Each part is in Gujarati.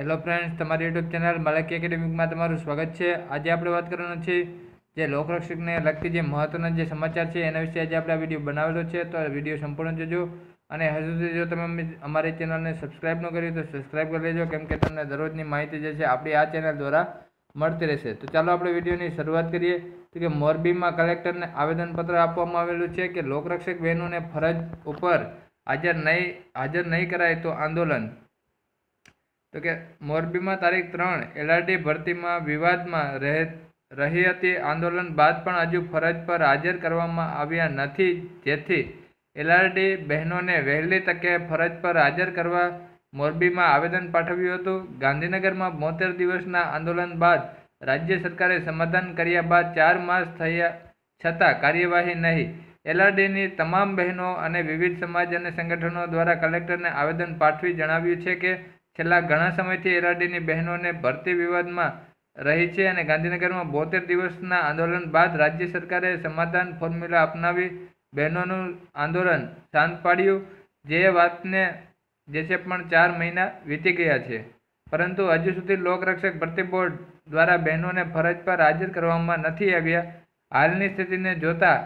હેલો ફ્રેન્ડ્સ તમારી યુટ્યુબ ચેનલ મલકી એકેડેમિકમાં તમારું સ્વાગત છે આજે આપણે વાત કરવાનું છે જે લોકરક્ષકને લગતી જે મહત્ત્વના જે સમાચાર છે એના વિશે આજે આપણે આ વિડીયો બનાવેલો છે તો વિડીયો સંપૂર્ણ જોજો અને હજુ જો તમે અમારી ચેનલને સબસ્ક્રાઇબ ન કરી તો સબસ્ક્રાઈબ કરી લેજો કેમ કે તમને દરરોજની માહિતી જે છે આપણી આ ચેનલ દ્વારા મળતી રહેશે તો ચાલો આપણે વિડીયોની શરૂઆત કરીએ તો કે મોરબીમાં કલેક્ટરને આવેદનપત્ર આપવામાં આવેલું છે કે લોકરક્ષક બહેનોને ફરજ ઉપર હાજર નહીં હાજર નહીં કરાય તો આંદોલન તો કે મોરબીમાં તારીખ ત્રણ એલઆરડી ભરતીમાં વિવાદમાં રહે રહી હતી આંદોલન બાદ પણ હજુ ફરજ પર હાજર કરવામાં આવ્યા નથી જેથી એલઆરડી બહેનોને વહેલી તકે ફરજ પર હાજર કરવા મોરબીમાં આવેદન પાઠવ્યું હતું ગાંધીનગરમાં બોતેર દિવસના આંદોલન બાદ રાજ્ય સરકારે સમાધાન કર્યા બાદ ચાર માસ થયા છતાં કાર્યવાહી નહીં એલઆરડીની તમામ બહેનો અને વિવિધ સમાજ અને સંગઠનો દ્વારા કલેક્ટરને આવેદન પાઠવી જણાવ્યું છે કે છેલ્લા ઘણા સમયથી એરઆરડીની બહેનોને ભરતી વિવાદમાં રહી છે અને ગાંધીનગરમાં બોતેર દિવસના આંદોલન બાદ રાજ્ય સરકારે સમાધાન ફોર્મ્યુલા અપનાવી બહેનોનું આંદોલન શાંત પાડ્યું જે વાતને જે છે પણ ચાર મહિના વીતી ગયા છે પરંતુ હજુ સુધી લોકરક્ષક ભરતી બોર્ડ દ્વારા બહેનોને ફરજ પર હાજર કરવામાં નથી આવ્યા હાલની સ્થિતિને જોતા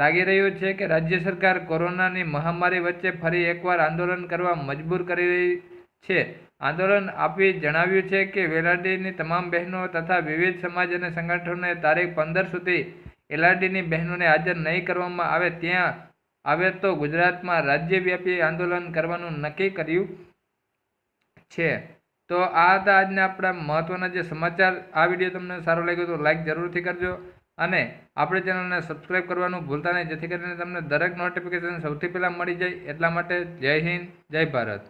લાગી રહ્યું છે કે રાજ્ય સરકાર કોરોનાની મહામારી વચ્ચે ફરી એકવાર આંદોલન કરવા મજબૂર કરી રહી છે આંદોલન આપી જણાવ્યું છે કે વેલાડીની તમામ બહેનો તથા વિવિધ સમાજ અને સંગઠનોએ તારીખ પંદર સુધી એલઆરટીની બહેનોને હાજર નહીં કરવામાં આવે ત્યાં આવે તો ગુજરાતમાં રાજ્યવ્યાપી આંદોલન કરવાનું નક્કી કર્યું છે તો આ હતા આજના આપણા મહત્ત્વના જે સમાચાર આ વિડીયો તમને સારો લાગ્યો તો લાઈક જરૂરથી કરજો અને આપણી ચેનલને સબસ્ક્રાઈબ કરવાનું ભૂલતા નહીં જેથી કરીને તમને દરેક નોટિફિકેશન સૌથી પહેલાં મળી જાય એટલા માટે જય હિન્દ જય ભારત